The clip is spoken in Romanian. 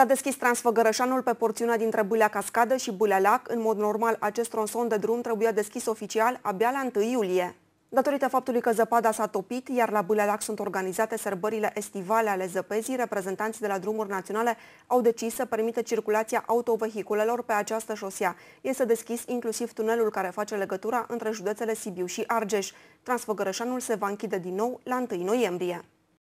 S-a deschis Transfăgărășanul pe porțiunea dintre Bulea Cascadă și Bulea Lac. În mod normal, acest tronson de drum trebuia deschis oficial abia la 1 iulie. Datorită faptului că zăpada s-a topit, iar la Bulea Lac sunt organizate sărbările estivale ale zăpezii, reprezentanții de la drumuri naționale au decis să permită circulația autovehiculelor pe această șosea. Este deschis inclusiv tunelul care face legătura între județele Sibiu și Argeș. Transfăgărășanul se va închide din nou la 1 noiembrie.